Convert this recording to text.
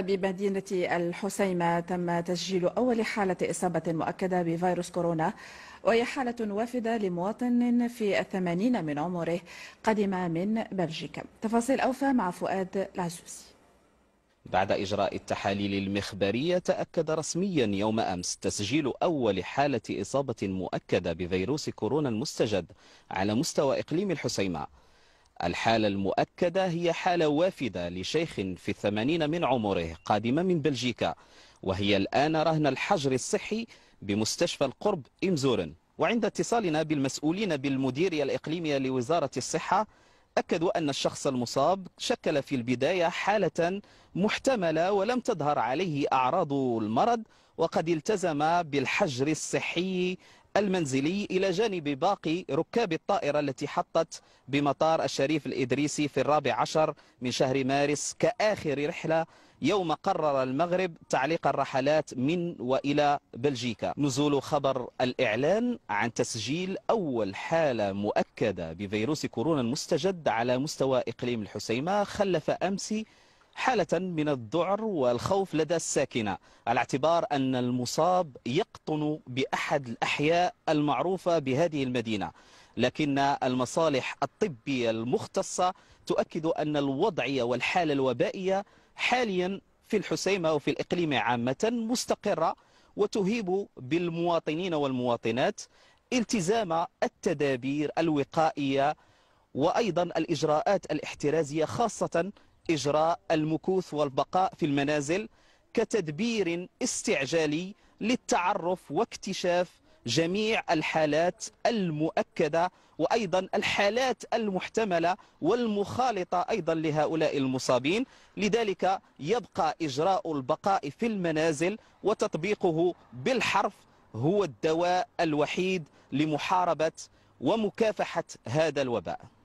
بمدينة الحسيمة تم تسجيل أول حالة إصابة مؤكدة بفيروس كورونا وهي حالة وافدة لمواطن في الثمانين من عمره قدم من بلجيكا تفاصيل أوفى مع فؤاد العزوزي بعد إجراء التحاليل المخبرية تأكد رسميا يوم أمس تسجيل أول حالة إصابة مؤكدة بفيروس كورونا المستجد على مستوى إقليم الحسيمة الحالة المؤكدة هي حالة وافدة لشيخ في الثمانين من عمره قادمة من بلجيكا وهي الآن رهن الحجر الصحي بمستشفى القرب إمزورن وعند اتصالنا بالمسؤولين بالمديرية الإقليمية لوزارة الصحة أكدوا أن الشخص المصاب شكل في البداية حالة محتملة ولم تظهر عليه أعراض المرض وقد التزم بالحجر الصحي المنزلي إلى جانب باقي ركاب الطائرة التي حطت بمطار الشريف الإدريسي في الرابع عشر من شهر مارس كآخر رحلة يوم قرر المغرب تعليق الرحلات من وإلى بلجيكا نزول خبر الإعلان عن تسجيل أول حالة مؤكدة بفيروس كورونا المستجد على مستوى إقليم الحسيمة خلف أمس حالة من الذعر والخوف لدى الساكنة على اعتبار أن المصاب يقطن بأحد الأحياء المعروفة بهذه المدينة لكن المصالح الطبية المختصة تؤكد أن الوضعية والحالة الوبائية حاليا في الحسيمة وفي الإقليم عامة مستقرة وتهيب بالمواطنين والمواطنات التزام التدابير الوقائية وأيضا الإجراءات الاحترازية خاصة إجراء المكوث والبقاء في المنازل كتدبير استعجالي للتعرف واكتشاف جميع الحالات المؤكدة وأيضا الحالات المحتملة والمخالطة أيضا لهؤلاء المصابين لذلك يبقى إجراء البقاء في المنازل وتطبيقه بالحرف هو الدواء الوحيد لمحاربة ومكافحة هذا الوباء